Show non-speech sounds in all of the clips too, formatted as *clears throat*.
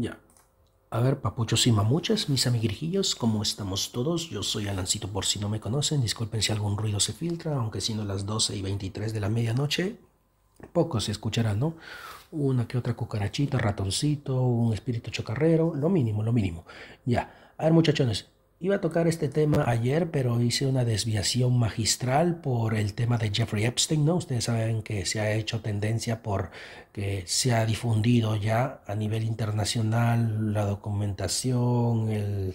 Ya. A ver, papuchos y mamuchas, mis amigrijillos, ¿cómo estamos todos? Yo soy Alancito, por si no me conocen, disculpen si algún ruido se filtra, aunque siendo las 12 y 23 de la medianoche, poco se escuchará, ¿no? Una que otra cucarachita, ratoncito, un espíritu chocarrero, lo mínimo, lo mínimo. Ya. A ver, muchachones, Iba a tocar este tema ayer, pero hice una desviación magistral por el tema de Jeffrey Epstein, ¿no? Ustedes saben que se ha hecho tendencia por que se ha difundido ya a nivel internacional la documentación,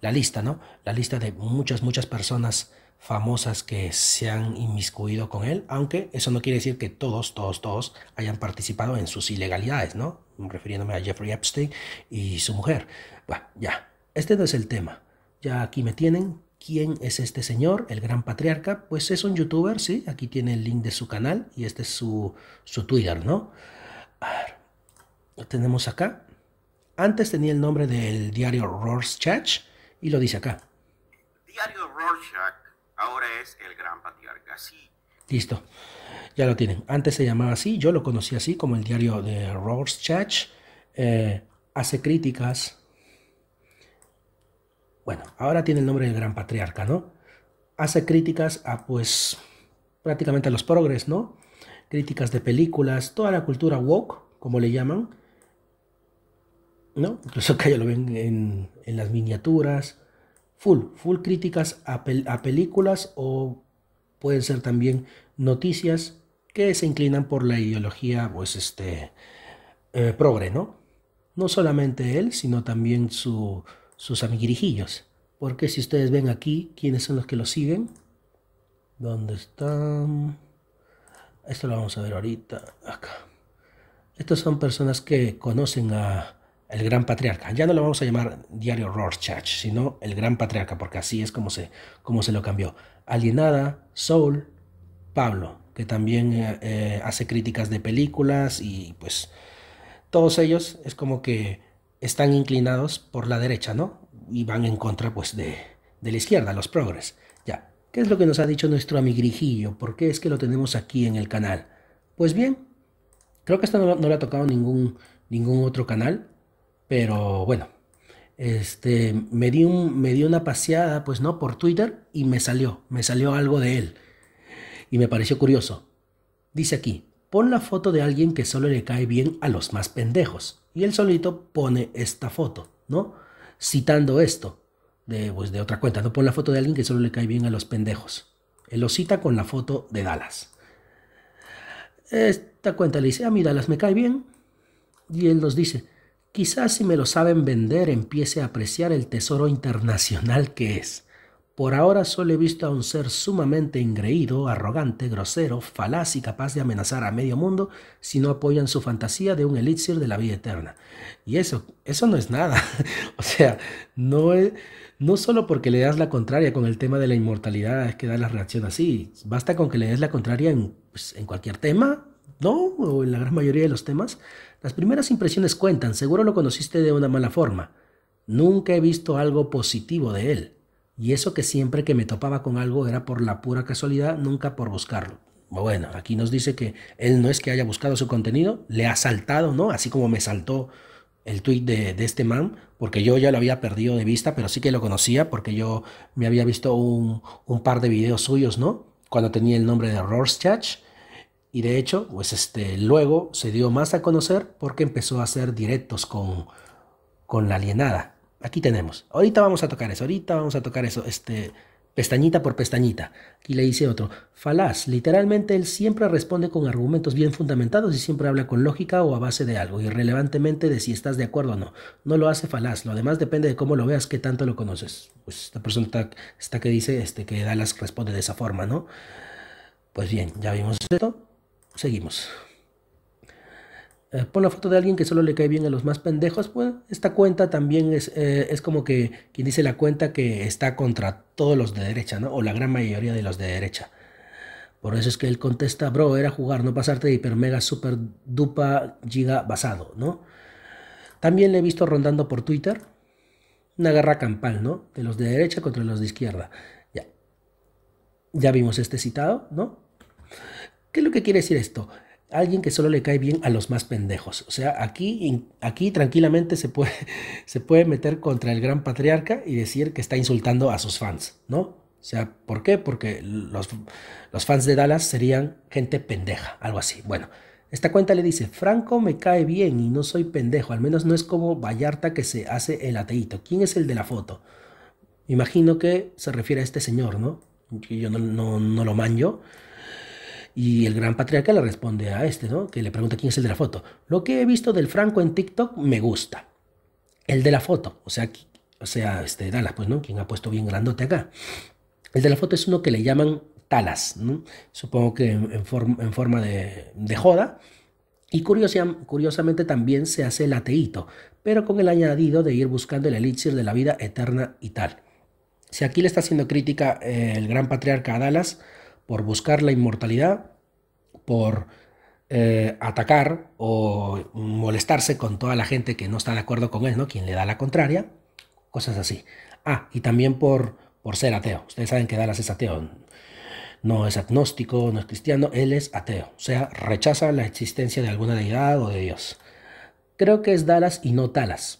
la lista, ¿no? La lista de muchas, muchas personas famosas que se han inmiscuido con él, aunque eso no quiere decir que todos, todos, todos hayan participado en sus ilegalidades, ¿no? Refiriéndome a Jeffrey Epstein y su mujer. Bueno, ya, este no es el tema. Ya aquí me tienen. ¿Quién es este señor, el gran patriarca? Pues es un youtuber, sí. Aquí tiene el link de su canal y este es su, Twitter, ¿no? lo tenemos acá. Antes tenía el nombre del diario Rorschach y lo dice acá. Diario Rorschach ahora es el gran patriarca, sí. Listo, ya lo tienen. Antes se llamaba así, yo lo conocí así como el diario de Rorschach. Eh, hace críticas bueno, ahora tiene el nombre del gran patriarca, ¿no? Hace críticas a, pues, prácticamente a los progres, ¿no? Críticas de películas, toda la cultura woke, como le llaman, ¿no? Incluso que ya lo ven en, las miniaturas, full, full críticas a, películas o pueden ser también noticias que se inclinan por la ideología, pues, este, eh, progre, ¿no? No solamente él, sino también su, sus amiguirijillos. Porque si ustedes ven aquí, ¿quiénes son los que lo siguen? ¿Dónde están? Esto lo vamos a ver ahorita, acá. Estas son personas que conocen a el gran patriarca. Ya no lo vamos a llamar diario Rorschach, sino el gran patriarca, porque así es como se, se lo cambió. Alienada, Soul, Pablo, que también eh, eh, hace críticas de películas y pues todos ellos es como que están inclinados por la derecha, ¿no? Y van en contra, pues, de, la izquierda, los progres. Ya, ¿qué es lo que nos ha dicho nuestro amigrijillo? ¿Por qué es que lo tenemos aquí en el canal? Pues bien, creo que esto no, le ha tocado ningún, ningún otro canal, pero bueno, este, me di, un, me di una paseada, pues no, por Twitter y me salió, me salió algo de él. Y me pareció curioso. Dice aquí, pon la foto de alguien que solo le cae bien a los más pendejos. Y él solito pone esta foto, ¿no? Citando esto de, pues, de otra cuenta. No pone la foto de alguien que solo le cae bien a los pendejos. Él lo cita con la foto de Dallas. Esta cuenta le dice, a ah, mi Dallas me cae bien. Y él los dice, quizás si me lo saben vender empiece a apreciar el tesoro internacional que es. Por ahora solo he visto a un ser sumamente ingreído, arrogante, grosero, falaz y capaz de amenazar a medio mundo si no apoyan su fantasía de un elixir de la vida eterna. Y eso, eso no es nada. *laughs* o sea, no es, no solo porque le das la contraria con el tema de la inmortalidad es que da la reacción así. Basta con que le des la contraria en pues, cualquier tema, ¿no? O en la gran mayoría de los temas. Las primeras impresiones cuentan, seguro lo conociste de una mala forma. Nunca he visto algo positivo de él. Y eso que siempre que me topaba con algo era por la pura casualidad, nunca por buscarlo. Bueno, aquí nos dice que él no es que haya buscado su contenido, le ha saltado, ¿no? Así como me saltó el tweet de, este man, porque yo ya lo había perdido de vista, pero sí que lo conocía, porque yo me había visto un, par de videos suyos, ¿no? Cuando tenía el nombre de Rorschach. Y de hecho, pues este, luego se dio más a conocer porque empezó a hacer directos con, con la alienada aquí tenemos. Ahorita vamos a tocar eso, ahorita vamos a tocar eso, este, pestañita por pestañita. Aquí le dice otro, falaz, literalmente él siempre responde con argumentos bien fundamentados y siempre habla con lógica o a base de algo, irrelevantemente de si estás de acuerdo o no. No lo hace falaz, lo demás depende de cómo lo veas, qué tanto lo conoces. Pues esta persona está, que dice este, que Dallas responde de esa forma, ¿no? Pues bien, ya vimos esto, seguimos. Eh, pon la foto de alguien que solo le cae bien a los más pendejos, pues esta cuenta también eh, es, como que quien dice la cuenta que está contra todos los de derecha, ¿no? O la gran mayoría de los de derecha. Por eso es que él contesta, bro, era jugar, no pasarte de hiper mega super dupa giga basado, ¿no? También le he visto rondando por Twitter una garra campal, ¿no? De los de derecha contra los de izquierda. Ya. Ya vimos este citado, ¿no? ¿Qué es lo que quiere decir esto? alguien que solo le cae bien a los más pendejos. O sea, aquí, aquí tranquilamente se puede, *laughs* se puede meter contra el gran patriarca y decir que está insultando a sus fans, ¿no? O sea, ¿por qué? Porque los, fans de Dallas serían gente pendeja, algo así. Bueno, esta cuenta le dice, Franco me cae bien y no soy pendejo, al menos no es como Vallarta que se hace el ateíto. ¿Quién es el de la foto? Imagino que se refiere a este señor, ¿no? Yo no, no, no lo manjo y el gran patriarca le responde a este, ¿no? Que le pregunta quién es el de la foto. Lo que he visto del Franco en TikTok me gusta. El de la foto, o sea, o sea, este Dallas, pues, ¿no? Quien ha puesto bien grandote acá. El de la foto es uno que le llaman Talas, ¿no? Supongo que en, forma de, joda. Y curiosamente también se hace el ateíto, pero con el añadido de ir buscando el elixir de la vida eterna y tal. Si aquí le está haciendo crítica eh, el gran patriarca a Dallas, por buscar la inmortalidad, por eh, atacar o molestarse con toda la gente que no está de acuerdo con él, ¿no? Quien le da la contraria, cosas así. Ah, y también por, por ser ateo. Ustedes saben que Dallas es ateo. No es agnóstico, no es cristiano, él es ateo. O sea, rechaza la existencia de alguna deidad o de Dios. Creo que es Dallas y no Talas.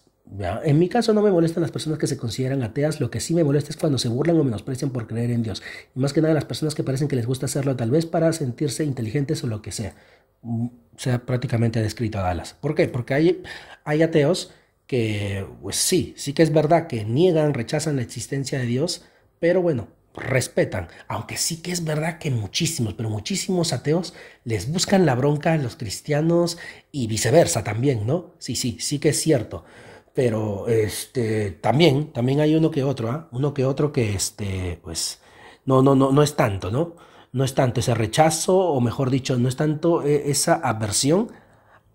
En mi caso no me molestan las personas que se consideran ateas, lo que sí me molesta es cuando se burlan o menosprecian por creer en Dios. Y más que nada las personas que parecen que les gusta hacerlo tal vez para sentirse inteligentes o lo que sea. O mm, sea, prácticamente descrito a Dallas. ¿Por qué? Porque hay, hay ateos que, pues sí, sí que es verdad que niegan, rechazan la existencia de Dios, pero bueno, respetan, aunque sí que es verdad que muchísimos, pero muchísimos ateos les buscan la bronca a los cristianos y viceversa también, ¿no? Sí, sí, sí que es cierto pero este, también, también hay uno que otro, ¿ah? uno que otro que este, pues, no, no, no, no es tanto, ¿no? No es tanto ese rechazo, o mejor dicho, no es tanto eh, esa aversión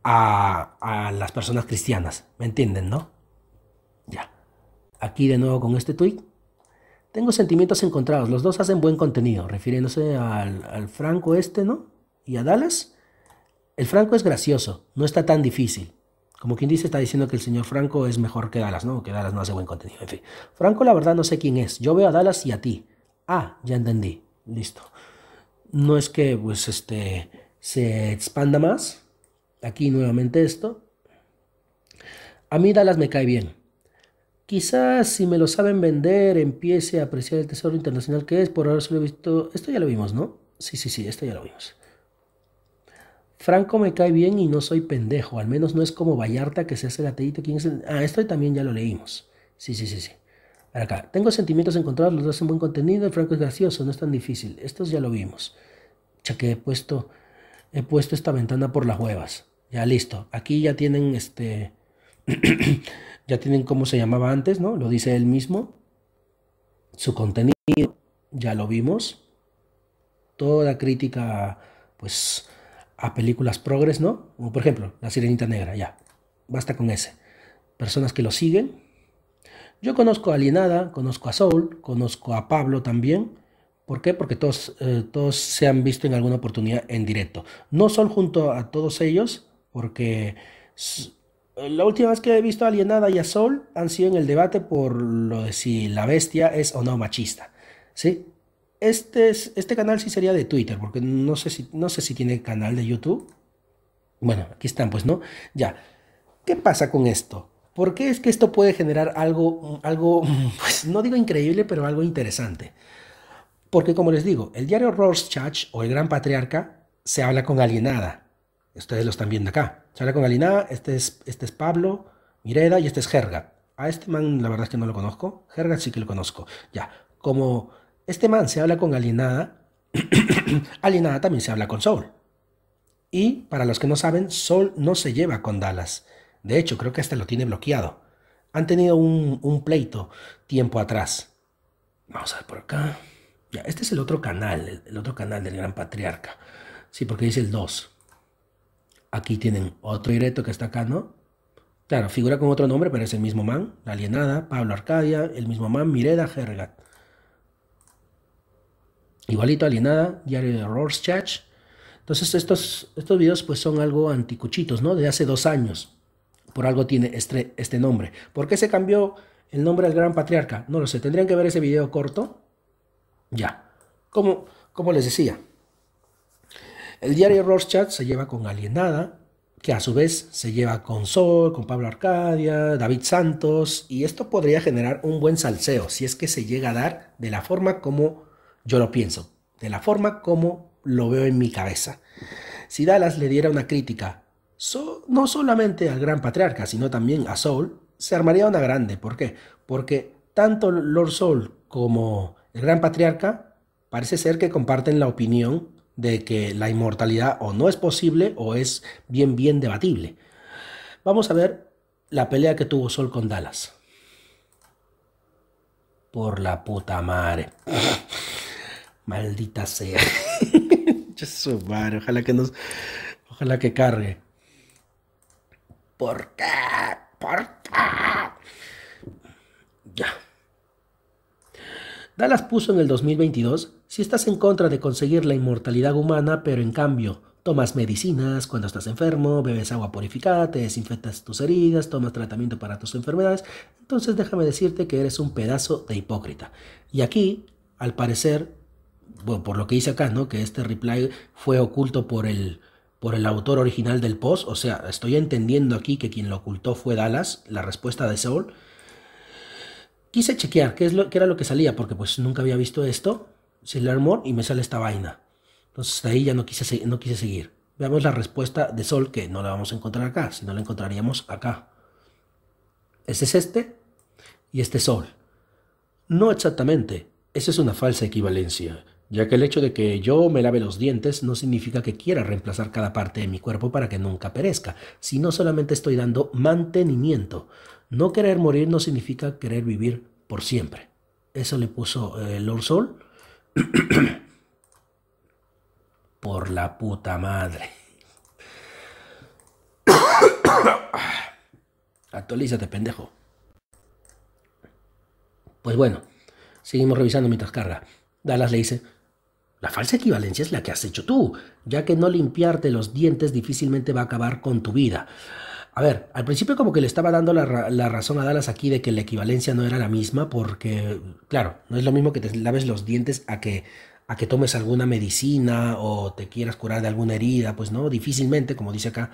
a, a las personas cristianas, ¿me entienden, no? Ya. Aquí de nuevo con este tweet. Tengo sentimientos encontrados, los dos hacen buen contenido, refiriéndose al, al Franco este, ¿no? Y a Dallas. El Franco es gracioso, no está tan difícil como quien dice, está diciendo que el señor Franco es mejor que Dallas, ¿no? Que Dallas no hace buen contenido. En fin, Franco la verdad no sé quién es. Yo veo a Dallas y a ti. Ah, ya entendí. Listo. No es que pues este se expanda más. Aquí nuevamente esto. A mí Dallas me cae bien. Quizás si me lo saben vender, empiece a apreciar el tesoro internacional que es. Por ahora lo he visto. Esto ya lo vimos, ¿no? Sí, sí, sí, esto ya lo vimos. Franco me cae bien y no soy pendejo, al menos no es como Vallarta que se hace gatito. ¿Quién es Ah, esto también ya lo leímos. Sí, sí, sí, sí. Para acá. Tengo sentimientos encontrados, los dos hacen buen contenido, el Franco es gracioso, no es tan difícil. Estos ya lo vimos. Ya que he puesto, he puesto esta ventana por las huevas. Ya listo. Aquí ya tienen este. *clears throat* ya tienen cómo se llamaba antes, ¿no? Lo dice él mismo. Su contenido, ya lo vimos. Toda crítica, pues a películas progres, ¿no? Como por ejemplo, La Sirenita Negra, ya. Basta con ese. Personas que lo siguen. Yo conozco a Alienada, conozco a Soul, conozco a Pablo también. ¿Por qué? Porque todos, eh, todos se han visto en alguna oportunidad en directo. No son junto a todos ellos, porque la última vez que he visto a Alienada y a Soul han sido en el debate por lo de si la bestia es o no machista. ¿Sí? Este, este canal sí sería de Twitter, porque no sé, si, no sé si tiene canal de YouTube. Bueno, aquí están, pues, ¿no? Ya. ¿Qué pasa con esto? ¿Por qué es que esto puede generar algo, algo, *laughs* pues no digo increíble, pero algo interesante? Porque como les digo, el diario Rorschach o el Gran Patriarca se habla con alienada. Ustedes lo están viendo acá. Se habla con alienada, este es, este es Pablo, Mireda y este es Hergat. A este man la verdad es que no lo conozco. Hergat sí que lo conozco. Ya, como este man se habla con Alienada. *clears throat* Alienada también se habla con Sol. Y para los que no saben, Sol no se lleva con Dallas. De hecho, creo que hasta lo tiene bloqueado. Han tenido un, pleito tiempo atrás. Vamos a ver por acá. Ya, este es el otro canal, el, otro canal del Gran Patriarca. Sí, porque dice el 2. Aquí tienen otro directo que está acá, ¿no? Claro, figura con otro nombre, pero es el mismo man, Alienada, Pablo Arcadia, el mismo man, Mireda Hergat. Igualito Alienada, Diario de Rorschach. Entonces estos, estos videos pues son algo anticuchitos, ¿no? De hace dos años. Por algo tiene este, este, nombre. ¿Por qué se cambió el nombre al gran patriarca? No lo sé. Tendrían que ver ese video corto. Ya. Como, les decía. El diario Rorschach se lleva con Alienada, que a su vez se lleva con Sol, con Pablo Arcadia, David Santos, y esto podría generar un buen salseo si es que se llega a dar de la forma como yo lo pienso, de la forma como lo veo en mi cabeza. Si Dallas le diera una crítica, no solamente al gran patriarca, sino también a Soul, se armaría una grande. ¿Por qué? Porque tanto Lord Soul como el gran patriarca parece ser que comparten la opinión de que la inmortalidad o no es posible o es bien, bien debatible. Vamos a ver la pelea que tuvo Sol con Dallas. Por la puta madre. Maldita sea. *laughs* ojalá que nos. Ojalá que cargue. ¿Por qué? ¿Por qué? Ya. Dallas puso en el 2022, si estás en contra de conseguir la inmortalidad humana, pero en cambio tomas medicinas cuando estás enfermo, bebes agua purificada, te desinfectas tus heridas, tomas tratamiento para tus enfermedades, entonces déjame decirte que eres un pedazo de hipócrita. Y aquí, al parecer, bueno, por lo que dice acá, ¿no? Que este reply fue oculto por el, por el autor original del post. O sea, estoy entendiendo aquí que quien lo ocultó fue Dallas, la respuesta de Sol. Quise chequear qué, es lo, era lo que salía, porque pues nunca había visto esto. Si le armó y me sale esta vaina. Entonces ahí ya no quise, no quise seguir. Veamos la respuesta de Sol, que no la vamos a encontrar acá, sino la encontraríamos acá. Ese es este y este Sol. No exactamente. Esa es una falsa equivalencia ya que el hecho de que yo me lave los dientes no significa que quiera reemplazar cada parte de mi cuerpo para que nunca perezca, sino solamente estoy dando mantenimiento. No querer morir no significa querer vivir por siempre. Eso le puso el eh, Lord Sol. *coughs* por la puta madre. *coughs* Actualízate, pendejo. Pues bueno, seguimos revisando mi carga. Dallas le dice, la falsa equivalencia es la que has hecho tú, ya que no limpiarte los dientes difícilmente va a acabar con tu vida. A ver, al principio como que le estaba dando la, razón a Dallas aquí de que la equivalencia no era la misma, porque, claro, no es lo mismo que te laves los dientes a que, a que tomes alguna medicina o te quieras curar de alguna herida, pues no, difícilmente, como dice acá,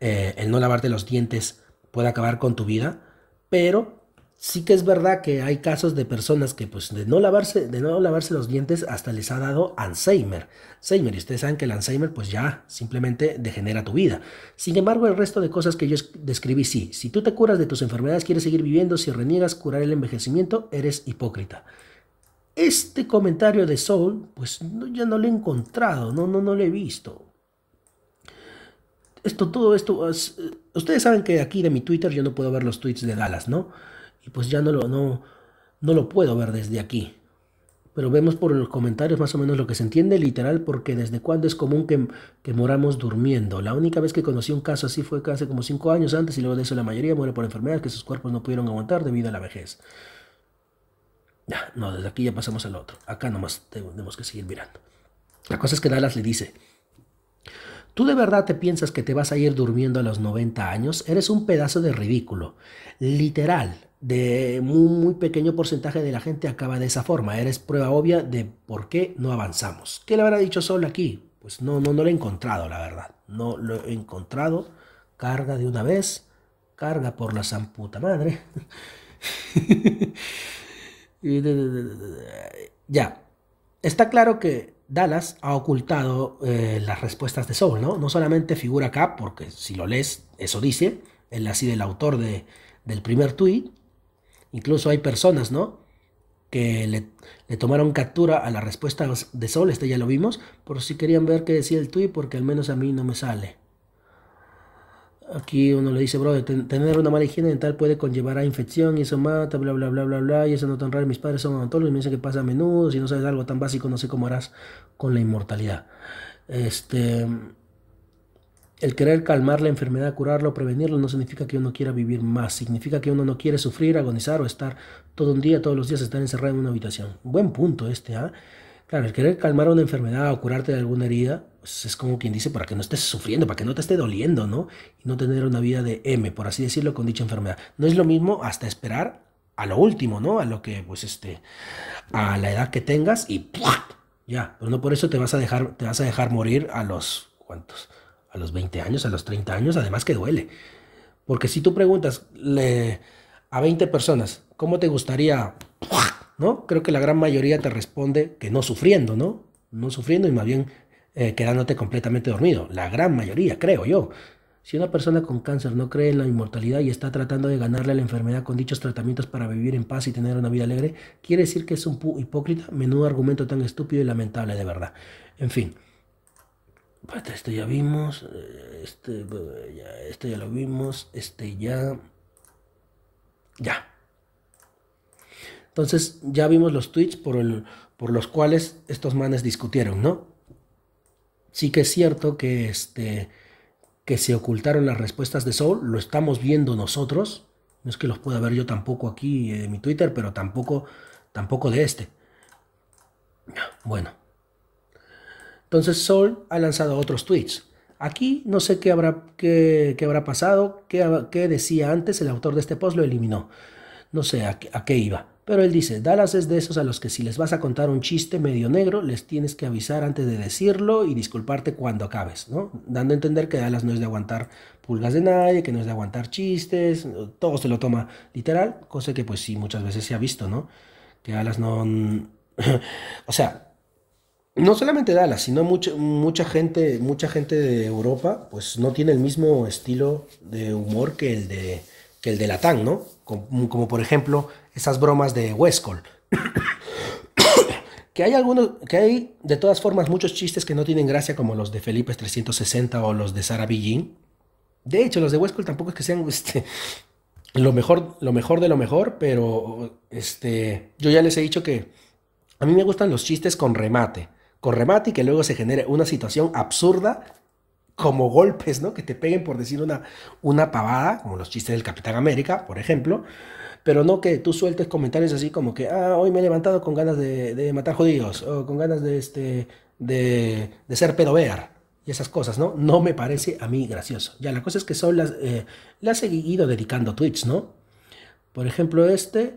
eh, el no lavarte los dientes puede acabar con tu vida, pero sí que es verdad que hay casos de personas que pues de no lavarse, de no lavarse los dientes hasta les ha dado Alzheimer. Alzheimer, y ustedes saben que el Alzheimer pues ya simplemente degenera tu vida. Sin embargo, el resto de cosas que yo describí sí. Si tú te curas de tus enfermedades, quieres seguir viviendo, si reniegas curar el envejecimiento, eres hipócrita. Este comentario de Soul, pues ya no lo he encontrado, no, no, no lo he visto. Esto, todo esto, eh, ustedes saben que aquí de mi Twitter yo no puedo ver los tweets de Dallas, ¿no? y pues ya no lo, no, no lo puedo ver desde aquí. Pero vemos por los comentarios más o menos lo que se entiende literal, porque desde cuándo es común que, moramos durmiendo. La única vez que conocí un caso así fue hace como cinco años antes, y luego de eso la mayoría muere por enfermedades que sus cuerpos no pudieron aguantar debido a la vejez. Ya, No, desde aquí ya pasamos al otro. Acá nomás tenemos que seguir mirando. La cosa es que Dallas le dice, ¿Tú de verdad te piensas que te vas a ir durmiendo a los 90 años? Eres un pedazo de ridículo. Literal, de un muy pequeño porcentaje de la gente acaba de esa forma. Eres prueba obvia de por qué no avanzamos. ¿Qué le habrá dicho Sol aquí? Pues no, no, no lo he encontrado, la verdad. No lo he encontrado. Carga de una vez. Carga por la samputa madre. *laughs* ya. Está claro que Dallas ha ocultado eh, las respuestas de Sol, ¿no? No solamente figura acá, porque si lo lees, eso dice, él ha sido el autor de, del primer tweet. Incluso hay personas, ¿no? Que le, tomaron captura a las respuestas de Sol. este ya lo vimos, por si querían ver qué decía el tweet, porque al menos a mí no me sale aquí uno le dice, bro, tener una mala higiene dental puede conllevar a infección y eso mata, bla, bla, bla, bla, bla, y eso no tan raro. Mis padres son odontólogos y me dicen que pasa a menudo. Si no sabes algo tan básico, no sé cómo harás con la inmortalidad. Este, el querer calmar la enfermedad, curarlo, prevenirlo, no significa que uno quiera vivir más. Significa que uno no quiere sufrir, agonizar o estar todo un día, todos los días, estar encerrado en una habitación. Buen punto este, ¿ah? Claro, el querer calmar una enfermedad o curarte de alguna herida pues, es como quien dice, para que no estés sufriendo, para que no te esté doliendo, ¿no? Y no tener una vida de M, por así decirlo, con dicha enfermedad. No es lo mismo hasta esperar a lo último, ¿no? A lo que, pues, este, a la edad que tengas y ya. Pero no por eso te vas a dejar, te vas a dejar morir a los, ¿cuántos? A los 20 años, a los 30 años, además que duele. Porque si tú preguntas a 20 personas, ¿cómo te gustaría, ¿no? Creo que la gran mayoría te responde que no sufriendo, ¿no? No sufriendo y más bien eh, quedándote completamente dormido. La gran mayoría, creo yo. Si una persona con cáncer no cree en la inmortalidad y está tratando de ganarle a la enfermedad con dichos tratamientos para vivir en paz y tener una vida alegre, quiere decir que es un hipócrita, menudo argumento tan estúpido y lamentable de verdad. En fin. esto ya vimos, eh, este eh, ya, lo vimos, este ya... Ya. Entonces ya vimos los tweets por los cuales estos manes discutieron, ¿no? sí que es cierto que, este, que se ocultaron las respuestas de Sol, lo estamos viendo nosotros, no es que los pueda ver yo tampoco aquí eh, en mi Twitter, pero tampoco, tampoco de este. Bueno. Entonces Sol ha lanzado otros tweets. Aquí no sé qué habrá, qué, habrá pasado, qué, decía antes, el autor de este post lo eliminó. No sé a qué iba. Pero él dice, Dallas es de esos a los que si les vas a contar un chiste medio negro, les tienes que avisar antes de decirlo y disculparte cuando acabes, ¿no? Dando a entender que Dallas no es de aguantar pulgas de nadie, que no es de aguantar chistes, todo se lo toma literal, cosa que pues sí muchas veces se ha visto, ¿no? Que Dallas no... *laughs* o sea, no solamente Dallas, sino mucha, mucha gente, mucha gente de Europa, pues no tiene el mismo estilo de humor que el de, que el de ¿no? Mm, como, por ejemplo esas bromas de Huescol, *coughs* que hay algunos, que hay de todas formas muchos chistes que no tienen gracia como los de Felipe 360 o los de Sara Billín. De hecho, los de Huescol tampoco es que sean *laughs* este, lo mejor, lo mejor de lo mejor, pero este, yo ya les he dicho que a mí me gustan los chistes con remate, con remate y que luego se genere una situación absurda como golpes, ¿no? Que te peguen por decir una, una pavada, como los chistes del Capitán América, por ejemplo, pero no que tú sueltes comentarios así como que, ah, hoy me he levantado con ganas de, matar judíos, o con ganas de, este, de, de ser pedover, y esas cosas, ¿no? No me parece a mí gracioso. Ya, la cosa es que son las, eh, las he dedicando tweets, ¿no? Por ejemplo, este,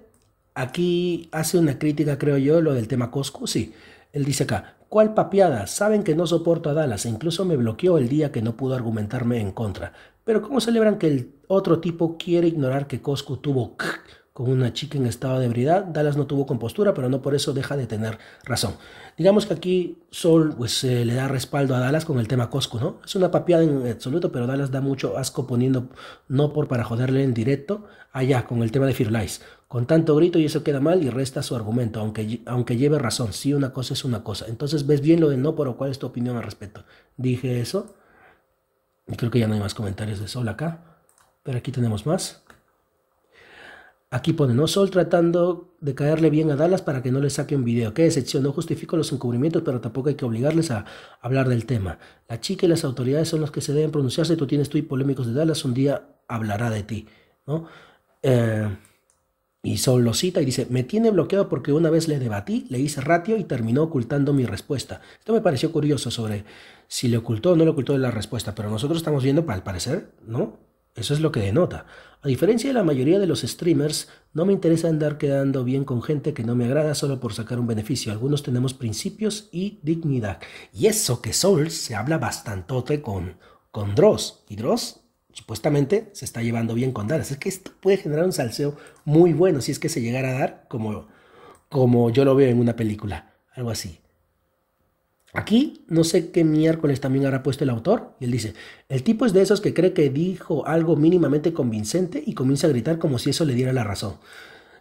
aquí hace una crítica, creo yo, lo del tema Costco, sí. Él dice acá, ¿Cuál papiada? Saben que no soporto a Dallas e incluso me bloqueó el día que no pudo argumentarme en contra. Pero ¿cómo celebran que el otro tipo quiere ignorar que cosco tuvo con una chica en estado de ebriedad. Dallas no tuvo compostura, pero no por eso deja de tener razón. Digamos que aquí Sol pues, eh, le da respaldo a Dallas con el tema Costco, ¿no? Es una papiada en absoluto, pero Dallas da mucho asco poniendo no por para joderle en directo allá con el tema de Firulais. Con tanto grito y eso queda mal y resta su argumento, aunque, aunque lleve razón. Sí, una cosa es una cosa. Entonces ves bien lo de no, pero ¿cuál es tu opinión al respecto? Dije eso. Y creo que ya no hay más comentarios de Sol acá. Pero aquí tenemos más. Aquí pone, ¿no? Sol tratando de caerle bien a Dallas para que no le saque un video. Qué decepción, no justifico los encubrimientos, pero tampoco hay que obligarles a hablar del tema. La chica y las autoridades son las que se deben pronunciarse. Tú tienes tú y polémicos de Dallas, un día hablará de ti, ¿no? Eh, y Sol lo cita y dice, me tiene bloqueado porque una vez le debatí, le hice ratio y terminó ocultando mi respuesta. Esto me pareció curioso sobre si le ocultó o no le ocultó la respuesta, pero nosotros estamos viendo, para al parecer, ¿no? Eso es lo que denota. A diferencia de la mayoría de los streamers, no me interesa andar quedando bien con gente que no me agrada solo por sacar un beneficio. Algunos tenemos principios y dignidad. Y eso que Souls se habla bastante con, con Dross. Y Dross supuestamente se está llevando bien con Dallas. Es que esto puede generar un salseo muy bueno si es que se llegara a dar como, como yo lo veo en una película. Algo así. Aquí no sé qué miércoles también habrá puesto el autor. Y él dice, el tipo es de esos que cree que dijo algo mínimamente convincente y comienza a gritar como si eso le diera la razón.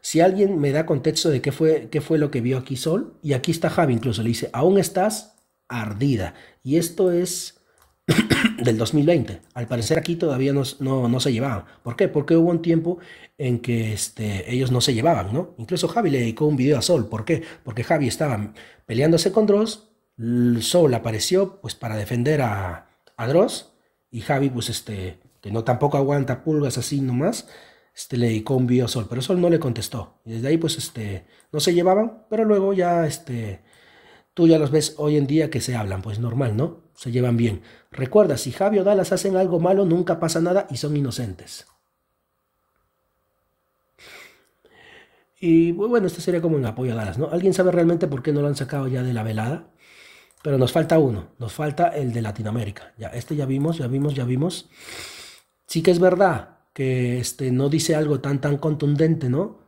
Si alguien me da contexto de qué fue, qué fue lo que vio aquí Sol, y aquí está Javi incluso, le dice, aún estás ardida. Y esto es *clears throat* del 2020. Al parecer aquí todavía no, se llevaban. ¿Por qué? Porque hubo un tiempo en que este, ellos no se llevaban, ¿no? Incluso Javi le dedicó un video a Sol. ¿Por qué? Porque Javi estaba peleándose con Dross Sol apareció pues para defender a, Dross y Javi pues este, que no tampoco aguanta pulgas así nomás, este, le dedicó un a Sol, pero Sol no le contestó. Y desde ahí pues este, no se llevaban, pero luego ya este, tú ya los ves hoy en día que se hablan, pues normal, ¿no? Se llevan bien. Recuerda, si Javi o Dallas hacen algo malo, nunca pasa nada y son inocentes. Y bueno, esto sería como un apoyo a Dallas, ¿no? ¿Alguien sabe realmente por qué no lo han sacado ya de la velada? Pero nos falta uno, nos falta el de Latinoamérica. Ya, este ya vimos, ya vimos, ya vimos. Sí que es verdad que este, no dice algo tan, tan contundente, ¿no?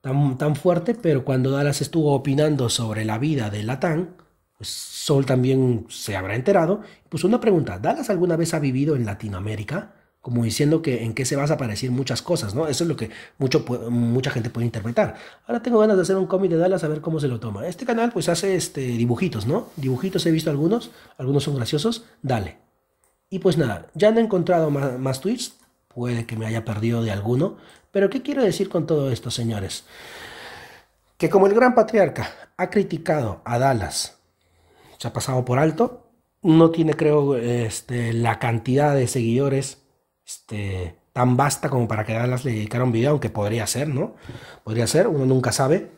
Tan, tan fuerte, pero cuando Dallas estuvo opinando sobre la vida de Latán, pues Sol también se habrá enterado. Pues una pregunta, ¿Dallas alguna vez ha vivido en Latinoamérica? como diciendo que en qué se basa a decir muchas cosas, ¿no? Eso es lo que mucho, mucha gente puede interpretar. Ahora tengo ganas de hacer un cómic de Dallas a ver cómo se lo toma. Este canal pues hace este, dibujitos, ¿no? Dibujitos he visto algunos, algunos son graciosos, dale. Y pues nada, ya no he encontrado más, tweets, puede que me haya perdido de alguno, pero ¿qué quiero decir con todo esto, señores? Que como el gran patriarca ha criticado a Dallas, se ha pasado por alto, no tiene creo este, la cantidad de seguidores este, tan vasta como para que Dallas le un video, aunque podría ser, ¿no? Podría ser, uno nunca sabe.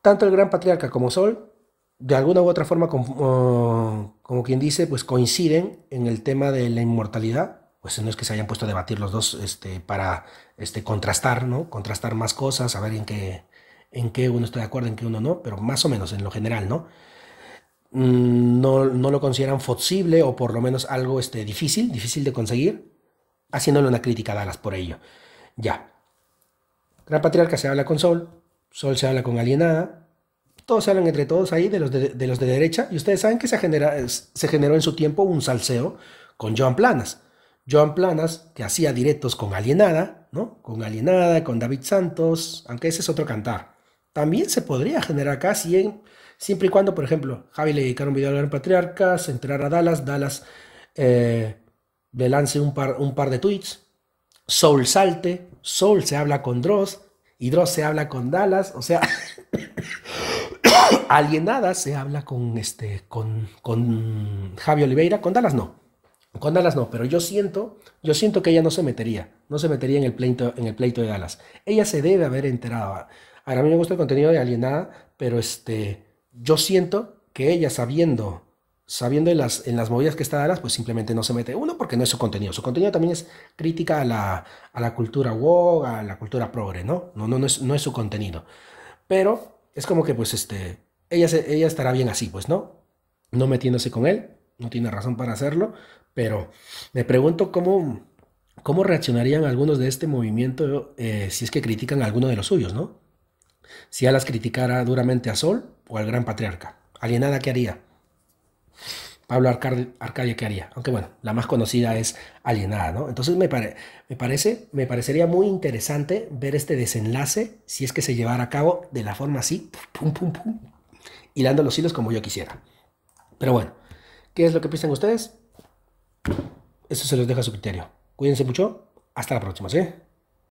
Tanto el gran patriarca como Sol, de alguna u otra forma, como, oh, como quien dice, pues coinciden en el tema de la inmortalidad, pues no es que se hayan puesto a debatir los dos este, para este, contrastar, ¿no? Contrastar más cosas, saber en qué, en qué uno está de acuerdo, en qué uno no, pero más o menos en lo general, ¿no? Mm, no, lo consideran posible o por lo menos algo este, difícil, difícil de conseguir, haciéndole una crítica a Dallas por ello. Ya. Gran Patriarca se habla con Sol, Sol se habla con Alienada, todos se hablan entre todos ahí de los de, los de derecha, y ustedes saben que se, generó en su tiempo un salseo con Joan Planas. Joan Planas, que hacía directos con Alienada, ¿no? Con Alienada, con David Santos, aunque ese es otro cantar también se podría generar casi en, siempre y cuando, por ejemplo, Javi le dedicara un video al Gran Patriarca, se enterara a Dallas, Dallas eh, le lance un par, un par de tweets, Soul salte, Soul se habla con Dross, y Dross se habla con Dallas, o sea, *coughs* alguien nada se habla con, este, con, con Javi Oliveira, con Dallas no, con Dallas no, pero yo siento, yo siento que ella no se metería, no se metería en el pleito, en el pleito de Dallas. Ella se debe haber enterado. Ahora a mí me gusta el contenido de Alienada, pero este, yo siento que ella sabiendo, sabiendo en las, en las movidas que está dadas, pues simplemente no se mete. Uno, porque no es su contenido. Su contenido también es crítica a la, a la cultura woke, a la cultura progre, ¿no? No, no, no es, no es su contenido. Pero es como que pues este, ella, ella estará bien así, pues, ¿no? No metiéndose con él, no tiene razón para hacerlo, pero me pregunto cómo, cómo reaccionarían algunos de este movimiento eh, si es que critican a alguno de los suyos, ¿no? Si Alas criticara duramente a Sol o al gran patriarca. Alienada, ¿qué haría? Pablo Arcadio, Arcadia, ¿qué haría? Aunque bueno, la más conocida es Alienada, ¿no? Entonces me, me, parece, me parecería muy interesante ver este desenlace, si es que se llevara a cabo de la forma así, pum, pum, pum, hilando los hilos como yo quisiera. Pero bueno, ¿qué es lo que piensan ustedes? Eso se los deja a su criterio. Cuídense mucho. Hasta la próxima, ¿sí?